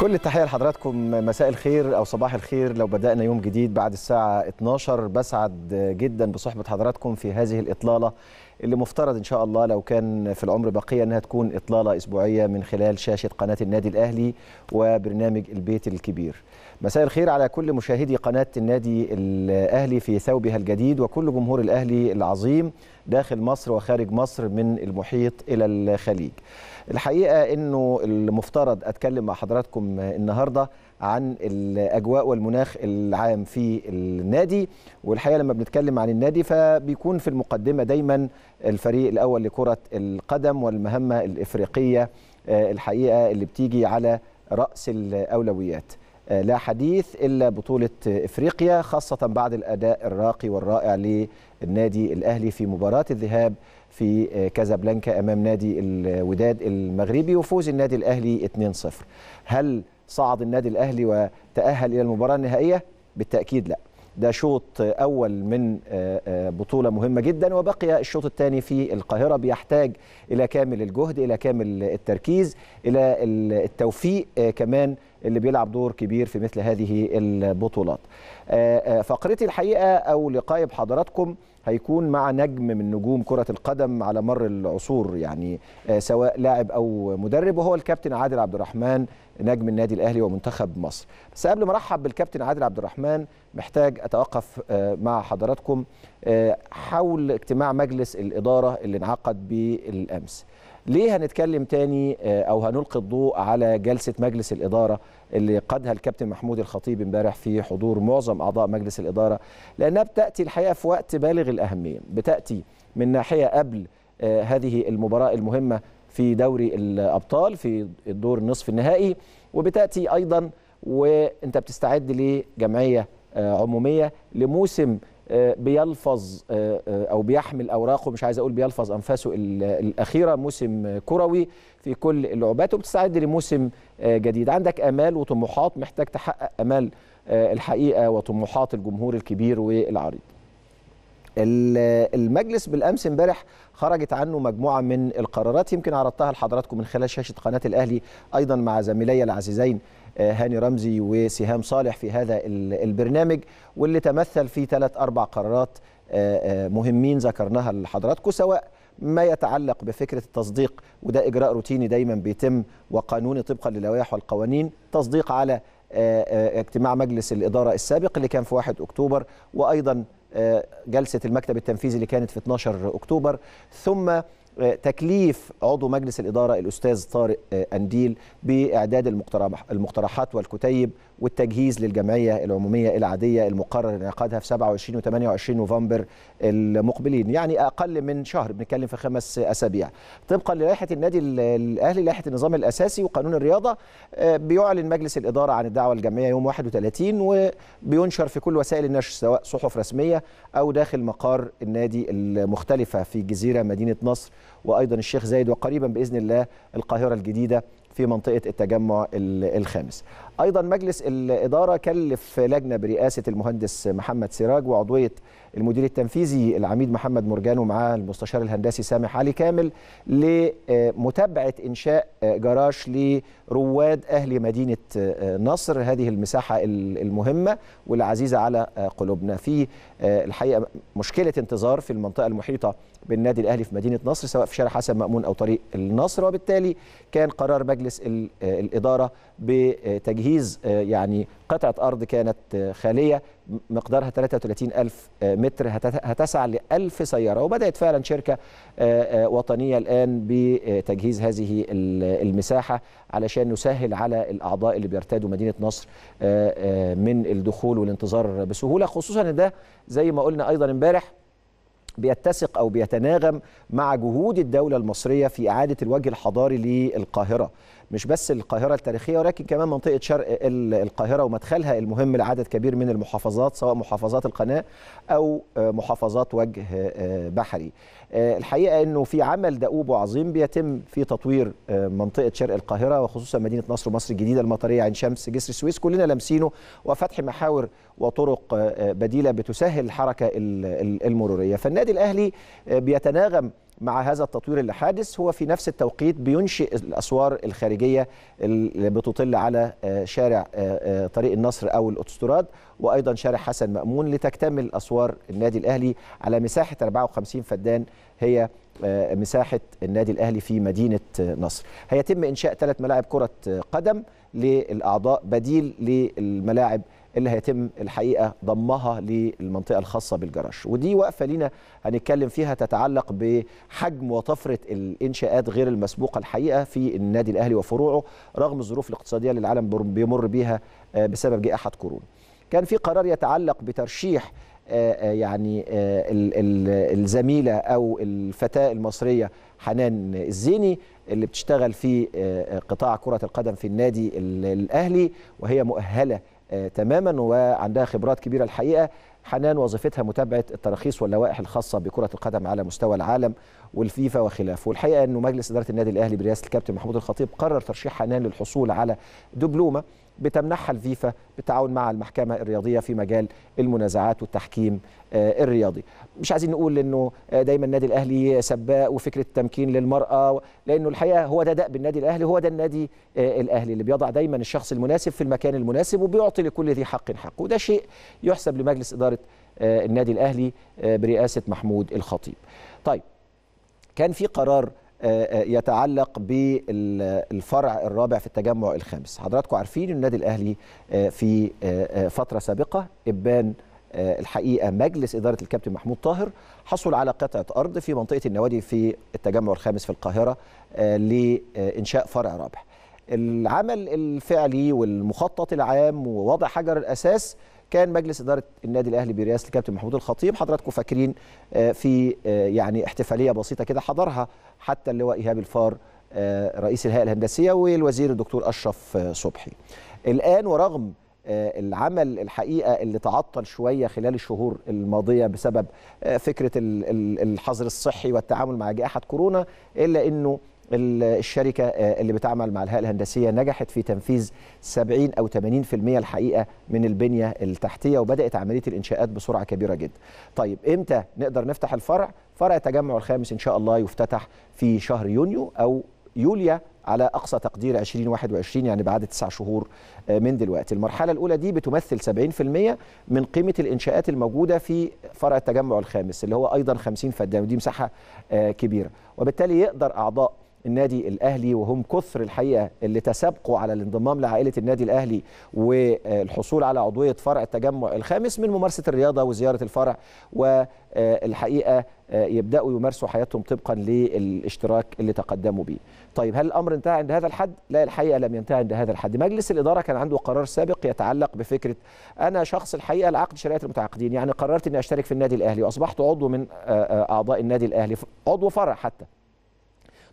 كل التحية لحضراتكم مساء الخير أو صباح الخير لو بدأنا يوم جديد بعد الساعة 12 بسعد جدا بصحبة حضراتكم في هذه الإطلالة اللي مفترض إن شاء الله لو كان في العمر بقية أنها تكون إطلالة أسبوعية من خلال شاشة قناة النادي الأهلي وبرنامج البيت الكبير مساء الخير على كل مشاهدي قناة النادي الأهلي في ثوبها الجديد وكل جمهور الأهلي العظيم داخل مصر وخارج مصر من المحيط إلى الخليج الحقيقه انه المفترض اتكلم مع حضراتكم النهارده عن الاجواء والمناخ العام في النادي والحقيقه لما بنتكلم عن النادي فبيكون في المقدمه دايما الفريق الاول لكره القدم والمهمه الافريقيه آه، الحقيقه اللي بتيجي على راس الاولويات آه، لا حديث الا بطوله افريقيا خاصه بعد الاداء الراقي والرائع للنادي الاهلي في مباراه الذهاب في آه، كازابلانكا امام نادي الوداد المغربي وفوز النادي الاهلي 2-0 هل صعد النادي الاهلي وتاهل الى المباراه النهائيه بالتاكيد لا ده شوط اول من آه، آه، بطوله مهمه جدا وبقي الشوط الثاني في القاهره بيحتاج الى كامل الجهد الى كامل التركيز الى التوفيق كمان اللي بيلعب دور كبير في مثل هذه البطولات فقرتي الحقيقه او لقاء بحضراتكم هيكون مع نجم من نجوم كرة القدم على مر العصور يعني آه، سواء لاعب أو مدرب وهو الكابتن عادل عبد الرحمن نجم النادي الأهلي ومنتخب مصر بس قبل ما أرحب بالكابتن عادل عبد الرحمن محتاج أتوقف آه، مع حضراتكم آه، حول اجتماع مجلس الإدارة اللي انعقد بالأمس ليه هنتكلم تاني آه، او هنلقي الضوء على جلسه مجلس الاداره اللي قادها الكابتن محمود الخطيب امبارح في حضور معظم اعضاء مجلس الاداره لانها بتاتي الحقيقه في وقت بالغ الاهميه بتاتي من ناحيه قبل آه، هذه المباراه المهمه في دوري الابطال في الدور النصف النهائي وبتاتي ايضا وانت بتستعد لجمعيه آه، عموميه لموسم آه، بيلفظ آه، آه، او بيحمل اوراقه مش عايز اقول بيلفظ انفاسه الاخيره موسم كروي في كل اللعبات وبتستعد لموسم جديد عندك امال وطموحات محتاج تحقق امال الحقيقه وطموحات الجمهور الكبير والعريض المجلس بالامس امبارح خرجت عنه مجموعه من القرارات يمكن عرضتها لحضراتكم من خلال شاشه قناه الاهلي ايضا مع زميلي العزيزين آه، هاني رمزي وسهام صالح في هذا البرنامج واللي تمثل في ثلاث أربع قرارات آه، آه، مهمين ذكرناها لحضراتكم سواء ما يتعلق بفكرة التصديق وده إجراء روتيني دايما بيتم وقانوني طبقا للوائح والقوانين تصديق على اجتماع مجلس الإدارة السابق اللي كان في 1 أكتوبر وأيضا جلسة المكتب التنفيذي اللي كانت في 12 أكتوبر ثم تكليف عضو مجلس الإدارة الأستاذ طارق آه، أنديل بإعداد المقترحات والكتيب والتجهيز للجمعية العمومية العادية المقرر انعقادها في 27 و 28 نوفمبر المقبلين يعني أقل من شهر بنتكلم في خمس أسابيع طبقا للائحة النادي الأهلي لائحة النظام الأساسي وقانون الرياضة آه، بيعلن مجلس الإدارة عن الدعوة الجمعية يوم 31 وبينشر في كل وسائل النشر سواء صحف رسمية أو داخل مقار النادي المختلفة في جزيرة مدينة نصر وايضا الشيخ زايد وقريبا باذن الله القاهره الجديده في منطقه التجمع الخامس. ايضا مجلس الاداره كلف لجنه برئاسه المهندس محمد سراج وعضويه المدير التنفيذي العميد محمد مرجان ومعاه المستشار الهندسي سامح علي كامل لمتابعه انشاء آه، جراج لرواد اهل مدينه آه، نصر هذه المساحه المهمه والعزيزه على آه، قلوبنا في الحقيقه مشكله انتظار في المنطقه المحيطه بالنادي الاهلي في مدينه نصر سواء في شارع حسن مامون او طريق النصر وبالتالي كان قرار مجلس الاداره بتجهيز يعني قطعة أرض كانت خالية مقدارها 33 ألف متر هتسعى ل 1000 سيارة وبدأت فعلا شركة آه، آه، وطنية الآن بتجهيز هذه المساحة علشان نسهل على الأعضاء اللي بيرتادوا مدينة نصر آه، من الدخول والانتظار بسهولة خصوصا ده زي ما قلنا أيضا امبارح بيتسق او بيتناغم مع جهود الدوله المصريه في اعاده الوجه الحضاري للقاهره مش بس القاهرة التاريخية ولكن كمان منطقة شرق القاهرة ومدخلها المهم لعدد كبير من المحافظات سواء محافظات القناة أو آه، محافظات وجه آه، بحري آه، الحقيقة أنه في عمل دؤوب وعظيم بيتم في تطوير منطقة شرق القاهرة وخصوصا مدينة نصر ومصر الجديدة المطرية عين شمس جسر السويس كلنا لامسينه وفتح محاور وطرق بديلة بتسهل الحركة المرورية فالنادي الأهلي بيتناغم مع هذا التطوير اللي حادث هو في نفس التوقيت بينشئ الاسوار الخارجيه اللي بتطل على آه، شارع آه، آه، طريق النصر او الاوتوستراد وايضا شارع حسن مامون لتكتمل اسوار النادي الاهلي على مساحه 54 فدان هي مساحه النادي الاهلي في مدينه نصر. هيتم انشاء ثلاث ملاعب كره قدم للاعضاء بديل للملاعب اللي هيتم الحقيقه ضمها للمنطقه الخاصه بالجراج ودي وقفه لينا هنتكلم فيها تتعلق بحجم وطفره الانشاءات غير المسبوقه الحقيقه في النادي الاهلي وفروعه رغم الظروف الاقتصاديه اللي العالم بيمر بيها آه، بسبب جائحه كورونا كان في قرار يتعلق بترشيح آه، آه، يعني الزميله او الفتاه المصريه حنان الزيني اللي بتشتغل في قطاع كره القدم في النادي الاهلي وهي مؤهله آه، تماما وعندها خبرات كبيره الحقيقه حنان وظيفتها متابعه التراخيص واللوائح الخاصه بكره القدم على مستوى العالم والفيفا وخلافه والحقيقه انه مجلس اداره النادي الاهلي برئاسه الكابتن محمود الخطيب قرر ترشيح حنان للحصول على دبلومه بتمنحها الفيفا بالتعاون مع المحكمه الرياضيه في مجال المنازعات والتحكيم آه، الرياضي. مش عايزين نقول انه آه، دايما النادي الاهلي سباق وفكره التمكين للمراه لانه الحقيقه هو ده دأب النادي الاهلي هو ده النادي آه، الاهلي اللي بيضع دايما الشخص المناسب في المكان المناسب وبيعطي لكل ذي حق حقه وده شيء يحسب لمجلس اداره النادي الاهلي برئاسه محمود الخطيب. طيب كان في قرار آه، آه، يتعلق بالفرع الرابع في التجمع الخامس حضراتكم عارفين النادي الأهلي آه، في فترة سابقة إبان الحقيقه مجلس اداره الكابتن محمود طاهر حصل على قطعه ارض في منطقه النوادي في التجمع الخامس في القاهره لانشاء فرع رابع. العمل الفعلي والمخطط العام ووضع حجر الاساس كان مجلس اداره النادي الاهلي برئاسه الكابتن محمود الخطيب حضراتكم فاكرين آه، في آه، يعني احتفاليه بسيطه كده حضرها حتى اللواء ايهاب الفار آه، رئيس الهيئه الهندسيه والوزير الدكتور اشرف صبحي الان ورغم العمل الحقيقه اللي تعطل شويه خلال الشهور الماضيه بسبب فكره الحظر الصحي والتعامل مع جائحه كورونا الا انه الشركة آه، اللي بتعمل مع الهيئة الهندسية نجحت في تنفيذ 70 أو 80% الحقيقة من البنية التحتية وبدأت عملية الإنشاءات بسرعة كبيرة جدا طيب إمتى نقدر نفتح الفرع؟ فرع التجمع الخامس إن شاء الله يفتتح في شهر يونيو أو يوليا على أقصى تقدير 2021 يعني بعد 9 شهور آه، من دلوقتي المرحلة الأولى دي بتمثل 70% من قيمة الإنشاءات الموجودة في فرع التجمع الخامس اللي هو أيضا 50 فدان ودي مساحة آه، كبيرة وبالتالي يقدر أعضاء النادي الاهلي وهم كثر الحقيقه اللي تسابقوا على الانضمام لعائله النادي الاهلي والحصول على عضويه فرع التجمع الخامس من ممارسه الرياضه وزياره الفرع والحقيقه آه، يبداوا يمارسوا حياتهم طبقا للاشتراك اللي تقدموا به. طيب هل الامر انتهى عند هذا الحد؟ لا الحقيقه لم ينتهي عند هذا الحد. مجلس الاداره كان عنده قرار سابق يتعلق بفكره انا شخص الحقيقه العقد شريعه المتعاقدين يعني قررت اني اشترك في النادي الاهلي واصبحت عضو من آه، آه، اعضاء النادي الاهلي عضو فرع حتى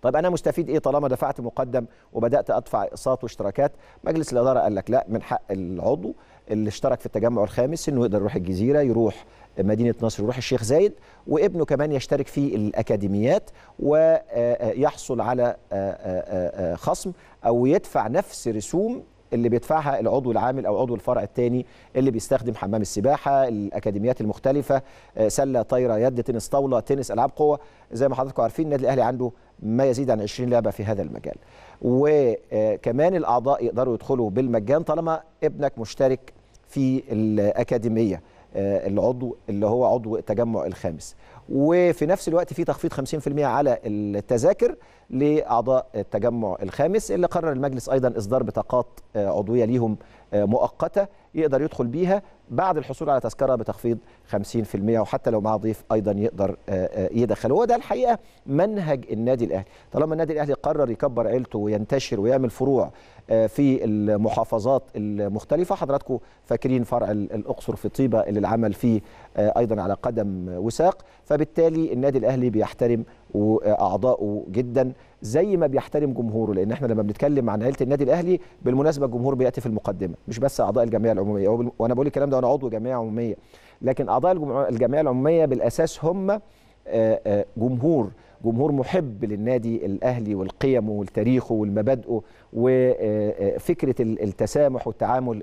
طيب انا مستفيد ايه طالما دفعت مقدم وبدات ادفع اقساط واشتراكات مجلس الاداره قال لك لا من حق العضو اللي اشترك في التجمع الخامس انه يقدر يروح الجزيره يروح مدينه نصر يروح الشيخ زايد وابنه كمان يشترك في الاكاديميات ويحصل آه، آه، على آه، خصم او يدفع نفس رسوم اللي بيدفعها العضو العامل او عضو الفرع الثاني اللي بيستخدم حمام السباحه الاكاديميات المختلفه آه، سله طايره يد تنس طاوله تنس العاب قوه زي ما حضراتكم عارفين النادي الاهلي عنده ما يزيد عن 20 لعبه في هذا المجال وكمان الاعضاء يقدروا يدخلوا بالمجان طالما ابنك مشترك في الاكاديميه آه، العضو اللي هو عضو التجمع الخامس وفي نفس الوقت في تخفيض 50% على التذاكر لاعضاء التجمع الخامس اللي قرر المجلس ايضا اصدار بطاقات آه، عضويه ليهم آه، مؤقته يقدر يدخل بيها بعد الحصول على تذكره بتخفيض 50% وحتى لو معاه ضيف ايضا يقدر آه، آه، يدخل هو ده الحقيقه منهج النادي الاهلي طالما النادي الاهلي قرر يكبر عيلته وينتشر ويعمل فروع آه، في المحافظات المختلفه حضراتكم فاكرين فرع الاقصر في طيبه اللي العمل فيه ايضا على قدم وساق فبالتالي النادي الاهلي بيحترم واعضائه جدا زي ما بيحترم جمهوره لان احنا لما بنتكلم عن عيله النادي الاهلي بالمناسبه الجمهور بياتي في المقدمه مش بس اعضاء الجمعيه العموميه وانا بقول الكلام ده وانا عضو جمعيه عموميه لكن اعضاء الجمعيه العموميه بالاساس هم آه، آه، جمهور جمهور محب للنادي الاهلي والقيمه والتاريخه والمبادئه آه، وفكره التسامح والتعامل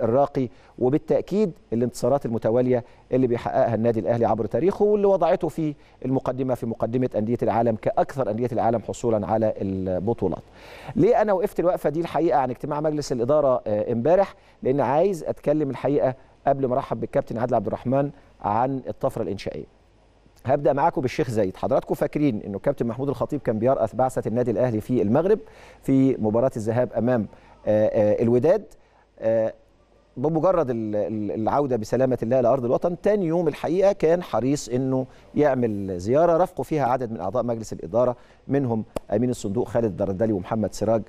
الراقي وبالتاكيد الانتصارات المتواليه اللي بيحققها النادي الاهلي عبر تاريخه واللي وضعته في المقدمه في مقدمه انديه العالم كاكثر انديه العالم حصولا على البطولات. ليه انا وقفت الوقفه دي الحقيقه عن اجتماع مجلس الاداره امبارح لان عايز اتكلم الحقيقه قبل ما ارحب بالكابتن عادل عبد الرحمن عن الطفره الانشائيه. هبدا معاكم بالشيخ زايد حضراتكم فاكرين انه كابتن محمود الخطيب كان بيرأس بعثه النادي الاهلي في المغرب في مباراه الذهاب امام آه، آه، الوداد آه، بمجرد العودة بسلامة الله لأرض الوطن تاني يوم الحقيقة كان حريص أنه يعمل زيارة رافقوا فيها عدد من أعضاء مجلس الإدارة منهم أمين الصندوق خالد الدردلي ومحمد سراج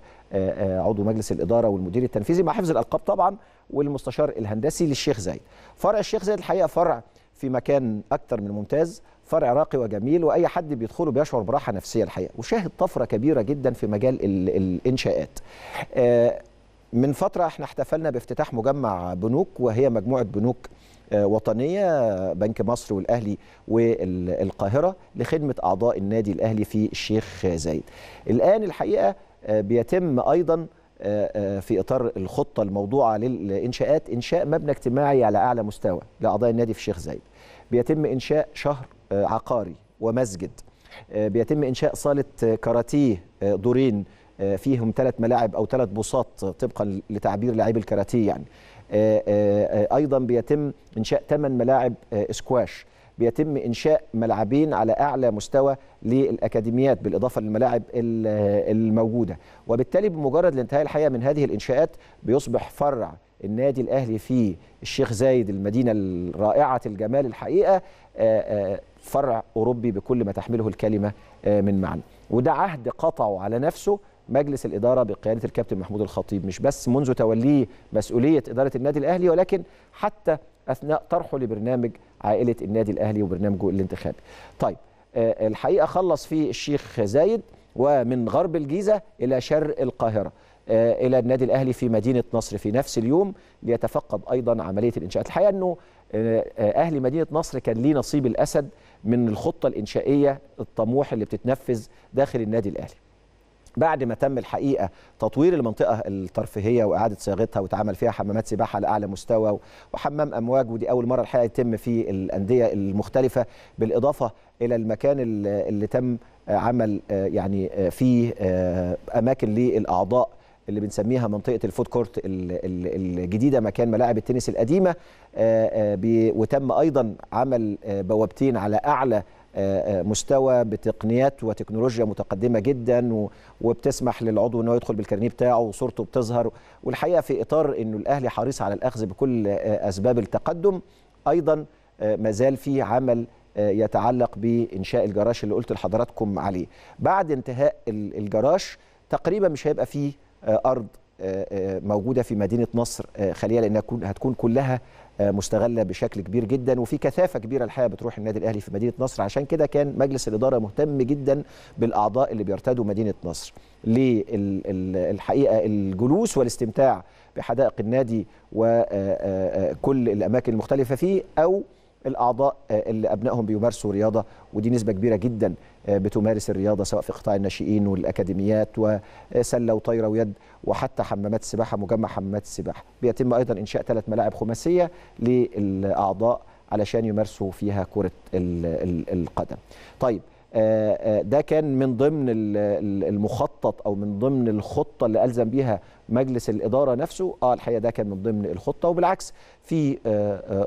عضو مجلس الإدارة والمدير التنفيذي مع حفظ الألقاب طبعا والمستشار الهندسي للشيخ زايد فرع الشيخ زايد الحقيقة فرع في مكان اكتر من ممتاز فرع راقي وجميل واي حد بيدخله بيشعر براحه نفسيه الحقيقه وشاهد طفره كبيره جدا في مجال الانشاءات آه، من فتره احنا احتفلنا بافتتاح مجمع بنوك وهي مجموعه بنوك آه، وطنيه بنك مصر والاهلي والقاهره لخدمه اعضاء النادي الاهلي في الشيخ زايد الان الحقيقه آه، بيتم ايضا آه، آه، في اطار الخطه الموضوعه للانشاءات انشاء مبنى اجتماعي على اعلى مستوى لاعضاء النادي في الشيخ زايد بيتم انشاء شهر آه، عقاري ومسجد بيتم انشاء صاله كاراتيه دورين فيهم ثلاث ملاعب او ثلاث بساط طبقا لتعبير لاعبي الكاراتيه يعني ايضا بيتم انشاء ثمان ملاعب سكواش بيتم إنشاء ملعبين على أعلى مستوى للأكاديميات بالإضافة للملاعب الموجودة وبالتالي بمجرد الانتهاء الحقيقة من هذه الإنشاءات بيصبح فرع النادي الأهلي في الشيخ زايد المدينة الرائعة الجمال الحقيقة آه، آه، فرع أوروبي بكل ما تحمله الكلمة آه، من معنى وده عهد قطعه على نفسه مجلس الإدارة بقيادة الكابتن محمود الخطيب مش بس منذ توليه مسؤولية إدارة النادي الأهلي ولكن حتى أثناء طرحه لبرنامج عائله النادي الاهلي وبرنامجه الانتخابي. طيب آه، الحقيقه خلص في الشيخ زايد ومن غرب الجيزه الى شرق القاهره آه، الى النادي الاهلي في مدينه نصر في نفس اليوم ليتفقد ايضا عمليه الانشاءات الحقيقه انه آه، اهلي مدينه نصر كان ليه نصيب الاسد من الخطه الانشائيه الطموح اللي بتتنفذ داخل النادي الاهلي بعد ما تم الحقيقه تطوير المنطقه الترفيهيه واعاده صياغتها واتعمل فيها حمامات سباحه على اعلى مستوى وحمام امواج ودي اول مره الحقيقه يتم في الانديه المختلفه بالاضافه الى المكان اللي تم عمل آه، يعني آه، فيه آه، اماكن للاعضاء اللي بنسميها منطقه الفود كورت الجديده مكان ملاعب التنس القديمه وتم ايضا عمل بوابتين على اعلى مستوى بتقنيات وتكنولوجيا متقدمه جدا وبتسمح للعضو انه يدخل بالكارنيه بتاعه وصورته بتظهر والحقيقه في اطار انه الاهلي حريص على الاخذ بكل آه، اسباب التقدم ايضا آه، ما زال في عمل آه، يتعلق بانشاء الجراش اللي قلت لحضراتكم عليه بعد انتهاء الجراش تقريبا مش هيبقى فيه ارض موجوده في مدينه نصر خليه لانها هتكون كلها مستغله بشكل كبير جدا وفي كثافه كبيره الحقيقه بتروح النادي الاهلي في مدينه نصر عشان كده كان مجلس الاداره مهتم جدا بالاعضاء اللي بيرتدوا مدينه نصر للحقيقه الجلوس والاستمتاع بحدائق النادي وكل الاماكن المختلفه فيه او الاعضاء آه، اللي ابنائهم بيمارسوا رياضه ودي نسبه كبيره جدا آه، بتمارس الرياضه سواء في قطاع الناشئين والاكاديميات وسله آه، وطايره ويد وحتى حمامات السباحه مجمع حمامات السباحه بيتم ايضا انشاء ثلاث ملاعب خماسيه للاعضاء علشان يمارسوا فيها كره القدم طيب ده كان من ضمن المخطط او من ضمن الخطه اللي الزم بيها مجلس الاداره نفسه اه الحقيقه ده كان من ضمن الخطه وبالعكس في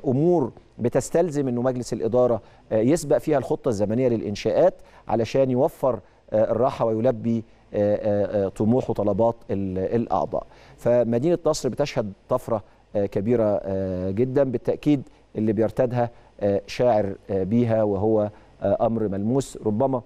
امور بتستلزم انه مجلس الاداره آه، يسبق فيها الخطه الزمنيه للانشاءات علشان يوفر آه، الراحه ويلبي آه، طموح وطلبات الاعضاء. فمدينه نصر بتشهد طفره كبيره جدا بالتاكيد اللي بيرتادها شاعر بيها وهو امر ملموس ربما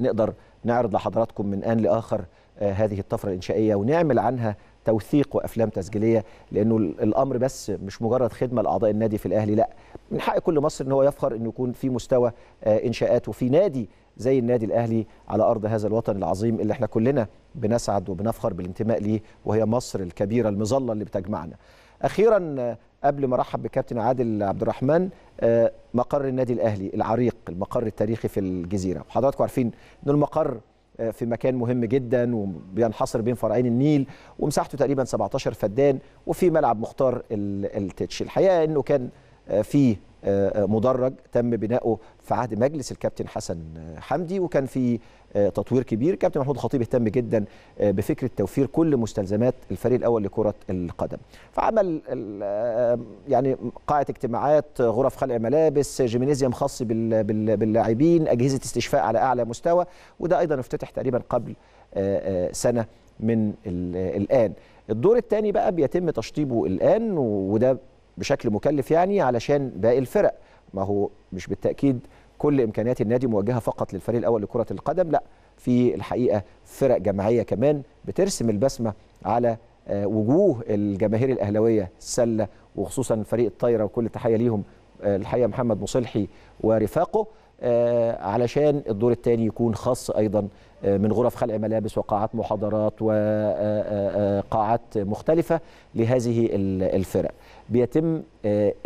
نقدر نعرض لحضراتكم من ان لاخر هذه الطفره الانشائيه ونعمل عنها توثيق وافلام تسجيليه لانه الامر بس مش مجرد خدمه لاعضاء النادي في الاهلي لا من حق كل مصري ان هو يفخر انه يكون في مستوى آه، انشاءات وفي نادي زي النادي الاهلي على ارض هذا الوطن العظيم اللي احنا كلنا بنسعد وبنفخر بالانتماء ليه وهي مصر الكبيره المظله اللي بتجمعنا. اخيرا آه، قبل ما ارحب بكابتن عادل عبد الرحمن آه، مقر النادي الاهلي العريق المقر التاريخي في الجزيره وحضراتكم عارفين ان المقر آه، في مكان مهم جدا وبينحصر بين فرعين النيل ومساحته تقريبا 17 فدان وفي ملعب مختار التتش الحقيقه انه كان آه، فيه مدرج تم بناؤه في عهد مجلس الكابتن حسن حمدي وكان في آه، تطوير كبير كابتن محمود الخطيب اهتم جدا آه، بفكره توفير كل مستلزمات الفريق الاول لكره القدم فعمل آه، يعني قاعه اجتماعات غرف خلع ملابس جيمينيزيوم خاص باللاعبين اجهزه استشفاء على اعلى مستوى وده ايضا افتتح تقريبا قبل سنه من الان الدور الثاني بقى بيتم تشطيبه الان وده بشكل مكلف يعني علشان باقي الفرق ما هو مش بالتاكيد كل امكانيات النادي موجهه فقط للفريق الاول لكره القدم لا في الحقيقه فرق جماعيه كمان بترسم البسمه على آه، وجوه الجماهير الاهلاويه السله وخصوصا فريق الطايره وكل تحيه ليهم آه، الحقيقه محمد مصلحي ورفاقه آه، علشان الدور الثاني يكون خاص ايضا آه، من غرف خلع ملابس وقاعات محاضرات وقاعات آه، مختلفه لهذه الفرق بيتم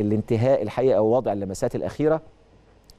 الانتهاء الحقيقه ووضع اللمسات الاخيره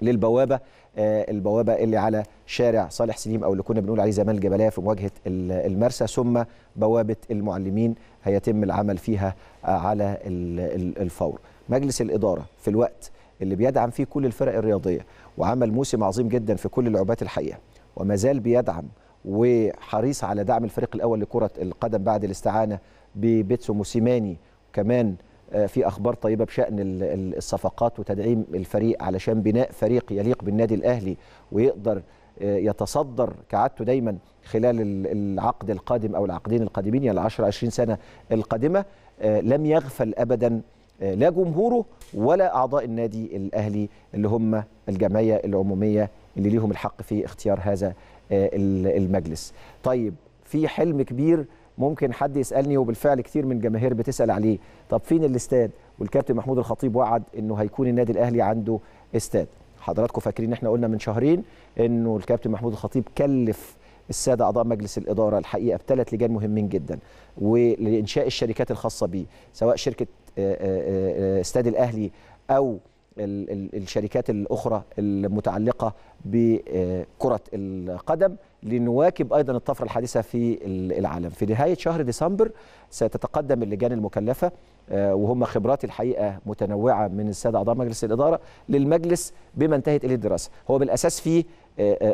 للبوابه البوابه اللي على شارع صالح سليم او اللي كنا بنقول عليه زمان الجبليه في مواجهه المرسى ثم بوابه المعلمين هيتم العمل فيها على الفور مجلس الاداره في الوقت اللي بيدعم فيه كل الفرق الرياضيه وعمل موسم عظيم جدا في كل اللعبات الحقيقه وما زال بيدعم وحريص على دعم الفريق الاول لكره القدم بعد الاستعانه ببيتسو موسيماني كمان آه، في اخبار طيبه بشان الصفقات وتدعيم الفريق علشان بناء فريق يليق بالنادي الاهلي ويقدر آه، يتصدر كعادته دايما خلال العقد القادم او العقدين القادمين يعني 10 20 سنه القادمه آه، لم يغفل ابدا آه، لا جمهوره ولا أعضاء النادي الأهلي اللي هم الجمعية العمومية اللي ليهم الحق في اختيار هذا آه، المجلس طيب في حلم كبير ممكن حد يسالني وبالفعل كثير من الجماهير بتسال عليه طب فين الاستاد والكابتن محمود الخطيب وعد انه هيكون النادي الاهلي عنده استاد حضراتكم فاكرين احنا قلنا من شهرين انه الكابتن محمود الخطيب كلف الساده اعضاء مجلس الاداره الحقيقه بثلاث لجان مهمين جدا ولانشاء الشركات الخاصه بيه سواء شركه آه، آه، آه، استاد الاهلي او الشركات الاخرى المتعلقه بكره القدم لنواكب ايضا الطفره الحديثه في العالم في نهايه شهر ديسمبر ستتقدم اللجان المكلفه وهم خبرات الحقيقه متنوعه من الساده اعضاء مجلس الاداره للمجلس بما انتهت اليه الدراسه هو بالاساس فيه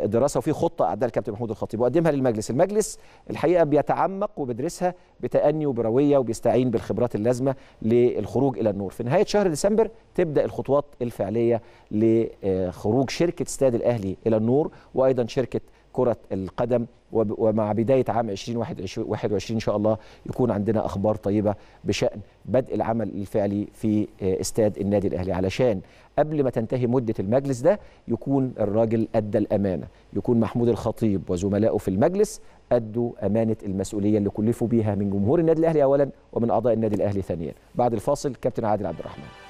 دراسه وفي خطه اعدها الكابتن محمود الخطيب وقدمها للمجلس، المجلس الحقيقه بيتعمق وبيدرسها بتأني وبرويه وبيستعين بالخبرات اللازمه للخروج الى النور. في نهايه شهر ديسمبر تبدا الخطوات الفعليه لخروج شركه استاد الاهلي الى النور وايضا شركه كرة القدم ومع بداية عام 2021 إن شاء الله يكون عندنا أخبار طيبة بشأن بدء العمل الفعلي في آه، استاد النادي الأهلي علشان قبل ما تنتهي مدة المجلس ده يكون الراجل أدى الأمانة يكون محمود الخطيب وزملائه في المجلس أدوا أمانة المسؤولية اللي كلفوا بيها من جمهور النادي الأهلي أولا ومن أعضاء النادي الأهلي ثانيا بعد الفاصل كابتن عادل عبد الرحمن